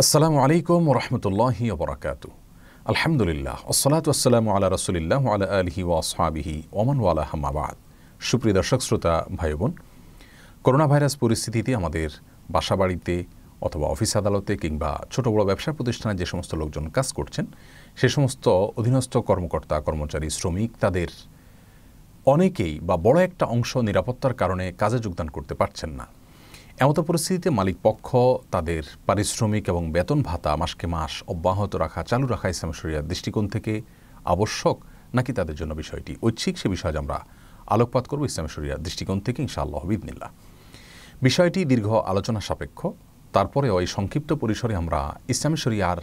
আসসালামু আলাইকুম রহমতুল্লাহ বরাকাতু আলহামদুলিল্লাহ আসসালাত আসসালামু আলা রসুলিল্লাহ আলা আলহি ওয়াসহাবিহি ওমান ওয়ালা হামাবাদ সুপ্রিয় দর্শক শ্রোতা ভাই বোন করোনা ভাইরাস পরিস্থিতিতে আমাদের বাসাবাড়িতে অথবা অফিস আদালতে কিংবা ছোট বড় ব্যবসা প্রতিষ্ঠানে যে সমস্ত লোকজন কাজ করছেন সে সমস্ত অধীনস্থ কর্মকর্তা কর্মচারী শ্রমিক তাদের অনেকেই বা বড় একটা অংশ নিরাপত্তার কারণে কাজে যোগদান করতে পারছেন না এমত পরিস্থিতিতে মালিক পক্ষ তাদের পারিশ্রমিক এবং বেতন ভাতা মাসকে মাস অব্যাহত রাখা চালু রাখা ইসলাম শরিয়ার দৃষ্টিকোণ থেকে আবশ্যক নাকি তাদের জন্য বিষয়টি ঐচ্ছিক সে বিষয়ে আমরা আলোকপাত করব ইসলাম শরিয়ার দৃষ্টিকোণ থেকে ইনশাআল্লাহ হবিদিল্লা বিষয়টি দীর্ঘ আলোচনা সাপেক্ষ তারপরেও এই সংক্ষিপ্ত পরিসরে আমরা ইসলাম শরিয়ার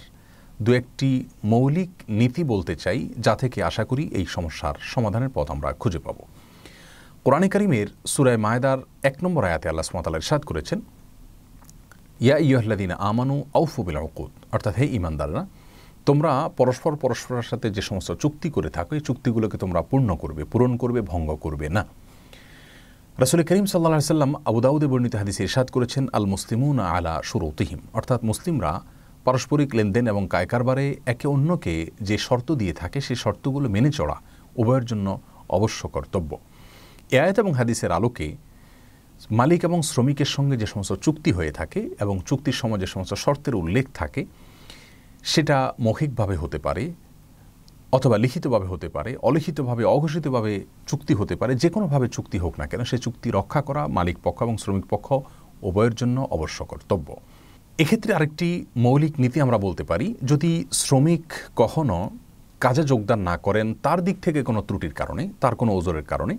দু একটি মৌলিক নীতি বলতে চাই যা থেকে আশা করি এই সমস্যার সমাধানের পথ আমরা খুঁজে পাবো কোরআন করিমের সুরায় মায়দার এক নম্বর আয়াতে আল্লাহ সুমতাল ইরশাদ করেছেন ইয়া ইয়াহ্লাদিন আমানু আউফুবিল অকুদ অর্থাৎ হে ইমানদাররা তোমরা পরস্পর পরস্পরের সাথে যে সমস্ত চুক্তি করে থাকো এই চুক্তিগুলোকে তোমরা পূর্ণ করবে পূরণ করবে ভঙ্গ করবে না রাসুল করিম সাল্লা সাল্লাম আবুদাউদে বর্ণিত হাদিস ইরশাদ করেছেন আল মুসলিমুন আলা সুরৌতিহিম অর্থাৎ মুসলিমরা পারস্পরিক লেনদেন এবং কায়কারবারে একে অন্যকে যে শর্ত দিয়ে থাকে সেই শর্তগুলো মেনে চড়া উভয়ের জন্য অবশ্য কর্তব্য আয়াত এবং হাদিসের আলোকে মালিক এবং শ্রমিকের সঙ্গে যে সমস্ত চুক্তি হয়ে থাকে এবং চুক্তির সময় যে সমস্ত শর্তের উল্লেখ থাকে সেটা মৌখিকভাবে হতে পারে অথবা লিখিতভাবে হতে পারে অলিখিতভাবে অঘোষিতভাবে চুক্তি হতে পারে যে কোনোভাবে চুক্তি হোক না কেন সে চুক্তি রক্ষা করা মালিক পক্ষ এবং শ্রমিক পক্ষ উভয়ের জন্য অবশ্য কর্তব্য এক্ষেত্রে আরেকটি মৌলিক নীতি আমরা বলতে পারি যদি শ্রমিক কখনো কাজে যোগদান না করেন তার দিক থেকে কোনো ত্রুটির কারণে তার কোনো ওজোরের কারণে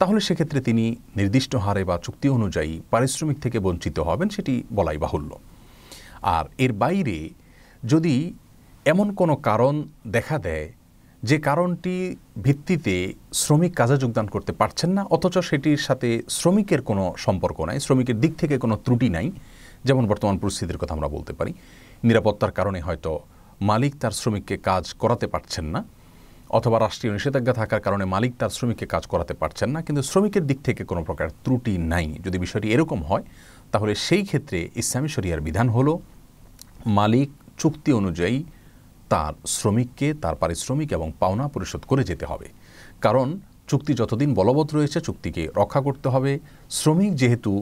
তাহলে সেক্ষেত্রে তিনি নির্দিষ্ট হারে বা চুক্তি অনুযায়ী পারিশ্রমিক থেকে বঞ্চিত হবেন সেটি বলাই বাহুল্য আর এর বাইরে যদি এমন কোনো কারণ দেখা দেয় যে কারণটি ভিত্তিতে শ্রমিক কাজে যোগদান করতে পারছেন না অথচ সেটির সাথে শ্রমিকের কোনো সম্পর্ক নাই শ্রমিকের দিক থেকে কোনো ত্রুটি নাই যেমন বর্তমান পরিস্থিতির কথা আমরা বলতে পারি নিরাপত্তার কারণে হয়তো মালিক তার শ্রমিককে কাজ করাতে পারছেন না অথবা রাষ্ট্রীয় নিষেধাজ্ঞা থাকার কারণে মালিক তার শ্রমিককে কাজ করাতে পারছেন না কিন্তু শ্রমিকের দিক থেকে কোনো প্রকার ত্রুটি নাই যদি বিষয়টি এরকম হয় তাহলে সেই ক্ষেত্রে ইসলামী শরিয়ার বিধান হলো মালিক চুক্তি অনুযায়ী তার শ্রমিককে তার পারিশ্রমিক এবং পাওনা পরিশোধ করে যেতে হবে কারণ চুক্তি যতদিন বলবৎ রয়েছে চুক্তিকে রক্ষা করতে হবে শ্রমিক যেহেতু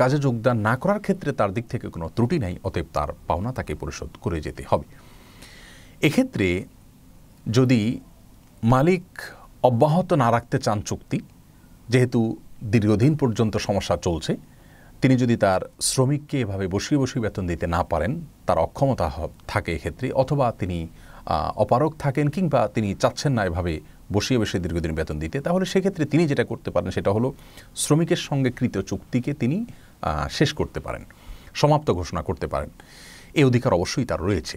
কাজে যোগদান না করার ক্ষেত্রে তার দিক থেকে কোনো ত্রুটি নাই অতএব তার পাওনা তাকে পরিশোধ করে যেতে হবে এক্ষেত্রে যদি মালিক অব্যাহত না রাখতে চান চুক্তি যেহেতু দীর্ঘদিন পর্যন্ত সমস্যা চলছে তিনি যদি তার শ্রমিককে এভাবে বসিয়ে বসিয়ে বেতন দিতে না পারেন তার অক্ষমতা থাকে এক্ষেত্রে অথবা তিনি অপারক থাকেন কিংবা তিনি চাচ্ছেন না এভাবে বসিয়ে বসিয়ে দীর্ঘদিন বেতন দিতে তাহলে সেক্ষেত্রে তিনি যেটা করতে পারেন সেটা হলো শ্রমিকের সঙ্গে কৃত চুক্তিকে তিনি শেষ করতে পারেন সমাপ্ত ঘোষণা করতে পারেন এই অধিকার অবশ্যই তার রয়েছে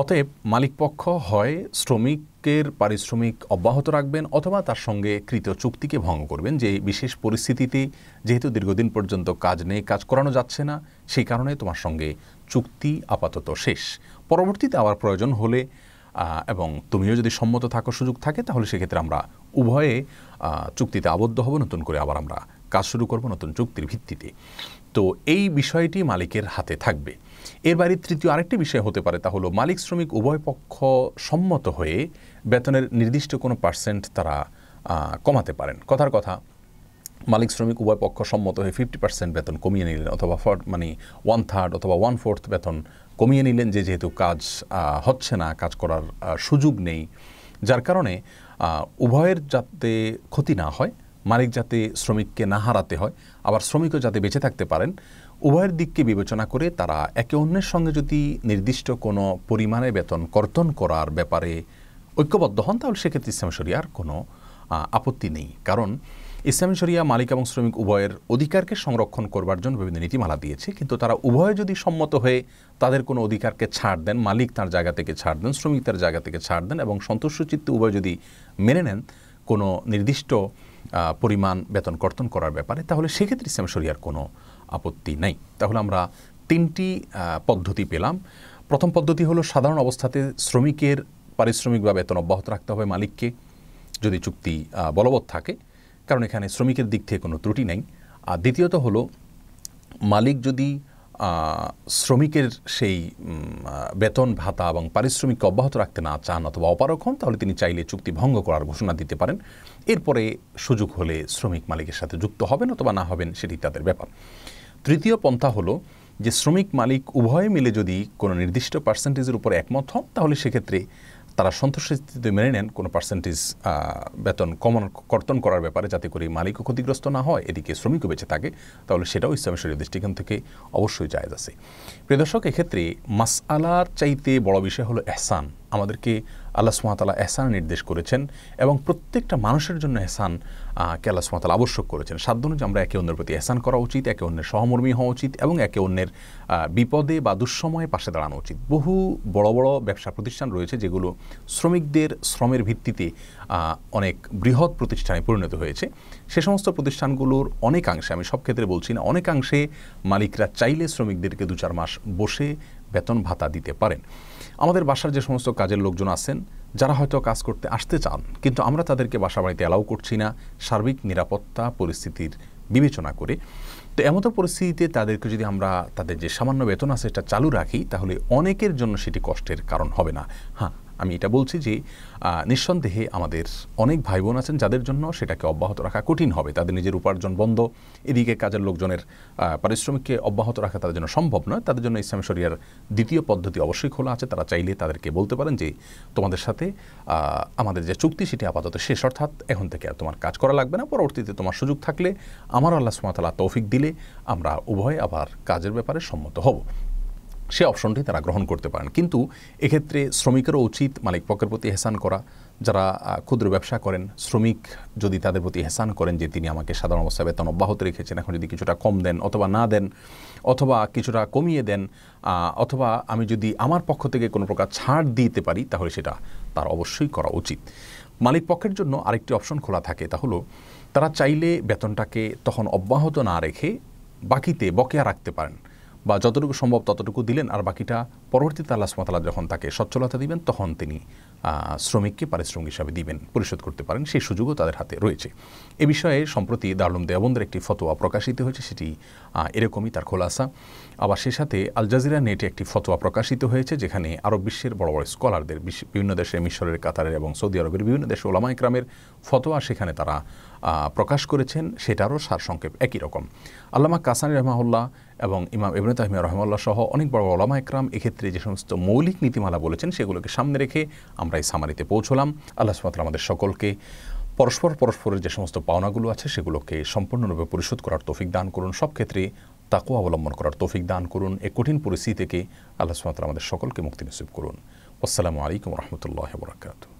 অতএব মালিকপক্ষ হয় শ্রমিকের পারিশ্রমিক অব্যাহত রাখবেন অথবা তার সঙ্গে কৃত চুক্তিকে ভঙ্গ করবেন যে বিশেষ পরিস্থিতিতে যেহেতু দীর্ঘদিন পর্যন্ত কাজ নেই কাজ করানো যাচ্ছে না সেই কারণে তোমার সঙ্গে চুক্তি আপাতত শেষ পরবর্তীতে আবার প্রয়োজন হলে এবং তুমিও যদি সম্মত থাকার সুযোগ থাকে তাহলে সেক্ষেত্রে আমরা উভয়ে চুক্তিতে আবদ্ধ হব নতুন করে আবার আমরা কাজ শুরু করব নতুন চুক্তির ভিত্তিতে তো এই বিষয়টি মালিকের হাতে থাকবে এর বাইরে তৃতীয় আরেকটি বিষয় হতে পারে তা হলো মালিক শ্রমিক উভয় পক্ষ সম্মত হয়ে বেতনের নির্দিষ্ট কোনো পার্সেন্ট তারা কমাতে পারেন কথার কথা মালিক শ্রমিক উভয় পক্ষ সম্মত হয়ে ফিফটি পার্সেন্ট বেতন কমিয়ে নিলেন অথবা ফর মানে ওয়ান থার্ড অথবা ওয়ান ফোর্থ বেতন কমিয়ে নিলেন যে যেহেতু কাজ হচ্ছে না কাজ করার সুযোগ নেই যার কারণে উভয়ের যাতে ক্ষতি না হয় মালিক যাতে শ্রমিককে না হারাতে হয় আবার শ্রমিকও যাতে বেঁচে থাকতে পারেন উভয়ের দিককে বিবেচনা করে তারা একে অন্যের সঙ্গে যদি নির্দিষ্ট কোনো পরিমাণে বেতন কর্তন করার ব্যাপারে ঐক্যবদ্ধ হন তাহলে সেক্ষেত্রে ইসলাম শরিয়ার কোনো আপত্তি নেই কারণ ইসলাম শরিয়া মালিক এবং শ্রমিক উভয়ের অধিকারকে সংরক্ষণ করবার জন্য বিভিন্ন নীতিমালা দিয়েছে কিন্তু তারা উভয় যদি সম্মত হয়ে তাদের কোনো অধিকারকে ছাড় দেন মালিক তার জায়গা থেকে ছাড় দেন শ্রমিক তার জায়গা থেকে ছাড় দেন এবং সন্তুষ্ট উভয় যদি মেনে নেন কোনো নির্দিষ্ট পরিমাণ বেতন কর্তন করার ব্যাপারে তাহলে সেক্ষেত্রে ইসলাম শরিয়ার কোনো আপত্তি নেই তাহলে আমরা তিনটি পদ্ধতি পেলাম প্রথম পদ্ধতি হলো সাধারণ অবস্থাতে শ্রমিকের পারিশ্রমিক বা বেতন অব্যাহত রাখতে হবে মালিককে যদি চুক্তি বলবৎ থাকে কারণ এখানে শ্রমিকের দিক থেকে কোনো ত্রুটি নেই আর দ্বিতীয়ত হলো মালিক যদি শ্রমিকের সেই বেতন ভাতা এবং পারিশ্রমিক অব্যাহত রাখতে না চান অথবা অপারক হন তাহলে তিনি চাইলে চুক্তি ভঙ্গ করার ঘোষণা দিতে পারেন এরপরে সুযোগ হলে শ্রমিক মালিকের সাথে যুক্ত হবেন অথবা না হবেন সেটি তাদের ব্যাপার তৃতীয় পন্থা হলো যে শ্রমিক মালিক উভয়ে মিলে যদি কোনো নির্দিষ্ট পার্সেন্টেজের উপর একমত হন তাহলে সেক্ষেত্রে তারা সন্তুষ্টিতে মেনে নেন কোনো পার্সেন্টেজ বেতন কমন কর্তন করার ব্যাপারে যাতে করে মালিকও ক্ষতিগ্রস্ত না হয় এদিকে শ্রমিকও বেঁচে থাকে তাহলে সেটাও ইসলামী শরীর দৃষ্টিকোণ থেকে অবশ্যই জায়জ আছে প্রিয় দর্শক এক্ষেত্রে মাসআলার চাইতে বড় বিষয় হলো এহসান আমাদেরকে আল্লাহ সুমাতালা এহসান নির্দেশ করেছেন এবং প্রত্যেকটা মানুষের জন্য এহসান কে আল্লাহ সুমাতালা আবশ্যক করেছেন সাধ্য অনুযায়ী আমরা একে অন্যের প্রতি এহসান করা উচিত একে অন্যের সহমর্মী হওয়া উচিত এবং একে অন্যের বিপদে বা দুঃসময়ে পাশে দাঁড়ানো উচিত বহু বড় বড় ব্যবসা প্রতিষ্ঠান রয়েছে যেগুলো শ্রমিকদের শ্রমের ভিত্তিতে অনেক বৃহৎ প্রতিষ্ঠানে পরিণত হয়েছে সে সমস্ত প্রতিষ্ঠানগুলোর অনেকাংশে আমি সব ক্ষেত্রে বলছি না অনেকাংশে মালিকরা চাইলে শ্রমিকদেরকে দু চার মাস বসে বেতন ভাতা দিতে পারেন আমাদের বাসার যে সমস্ত কাজের লোকজন আছেন যারা হয়তো কাজ করতে আসতে চান কিন্তু আমরা তাদেরকে বাসা বাড়িতে অ্যালাউ করছি না সার্বিক নিরাপত্তা পরিস্থিতির বিবেচনা করে তো এমত পরিস্থিতিতে তাদেরকে যদি আমরা তাদের যে সামান্য বেতন আছে সেটা চালু রাখি তাহলে অনেকের জন্য সেটি কষ্টের কারণ হবে না হ্যাঁ আমি এটা বলছি যে নিঃসন্দেহে আমাদের অনেক ভাই বোন আছেন যাদের জন্য সেটাকে অব্যাহত রাখা কঠিন হবে তাদের নিজের উপার্জন বন্ধ এদিকে কাজের লোকজনের পারিশ্রমিককে অব্যাহত রাখা তাদের জন্য সম্ভব নয় তাদের জন্য ইসলাম শরিয়ার দ্বিতীয় পদ্ধতি অবশ্যই খোলা আছে তারা চাইলে তাদেরকে বলতে পারেন যে তোমাদের সাথে আমাদের যে চুক্তি সেটি আপাতত শেষ অর্থাৎ এখন থেকে আর তোমার কাজ করা লাগবে না পরবর্তীতে তোমার সুযোগ থাকলে আমার আল্লাহ সুমাতালা তৌফিক দিলে আমরা উভয় আবার কাজের ব্যাপারে সম্মত হব সে অপশনটি তারা গ্রহণ করতে পারেন কিন্তু এক্ষেত্রে শ্রমিকেরও উচিত মালিক পক্ষের প্রতি হেসান করা যারা ক্ষুদ্র ব্যবসা করেন শ্রমিক যদি তাদের প্রতি হেসান করেন যে তিনি আমাকে সাধারণ অবস্থা বেতন অব্যাহত রেখেছেন এখন যদি কিছুটা কম দেন অথবা না দেন অথবা কিছুটা কমিয়ে দেন অথবা আমি যদি আমার পক্ষ থেকে কোনো প্রকার ছাড় দিতে পারি তাহলে সেটা তার অবশ্যই করা উচিত মালিক পক্ষের জন্য আরেকটি অপশন খোলা থাকে তা হলো তারা চাইলে বেতনটাকে তখন অব্যাহত না রেখে বাকিতে বকেয়া রাখতে পারেন বা যতটুকু সম্ভব ততটুকু দিলেন আর বাকিটা পরবর্তীতে আল্লাহ সুমতালা যখন তাকে সচ্ছলতা দিবেন তখন তিনি শ্রমিককে পারিশ্রমিক হিসাবে দিবেন পরিশোধ করতে পারেন সেই সুযোগও তাদের হাতে রয়েছে এ বিষয়ে সম্প্রতি দারুম দেওবন্দের একটি ফতোয়া প্রকাশিত হয়েছে সেটি এরকমই তার খোলাসা আবার সে সাথে আল জাজিরা নেটে একটি ফতোয়া প্রকাশিত হয়েছে যেখানে আরব বিশ্বের বড় বড় স্কলারদের বিভিন্ন দেশে মিশরের কাতারের এবং সৌদি আরবের বিভিন্ন দেশে ওলামা ইকরামের ফতোয়া সেখানে তারা প্রকাশ করেছেন সেটারও সারসংক্ষেপ একই রকম আল্লামা কাসানি রহমাউল্লাহ এবং ইমাম ইবনে তাহমিয়া রহমাল্লাহ সহ অনেক বড় ওলামা ইকরাম এক্ষেত্রে ক্ষেত্রে যে সমস্ত মৌলিক নীতিমালা বলেছেন সেগুলোকে সামনে রেখে আমরা এই সামারিতে পৌঁছলাম আল্লাহ সুমাত আমাদের সকলকে পরস্পর পরস্পরের যে সমস্ত পাওনাগুলো আছে সেগুলোকে সম্পূর্ণরূপে পরিশোধ করার তৌফিক দান করুন সব ক্ষেত্রে তাকেও অবলম্বন করার তৌফিক দান করুন এ কঠিন পরিস্থিতি থেকে আল্লাহ সুমাত আমাদের সকলকে মুক্তি নসিব করুন আসসালামু আলাইকুম রহমতুল্লাহ বরাকাতু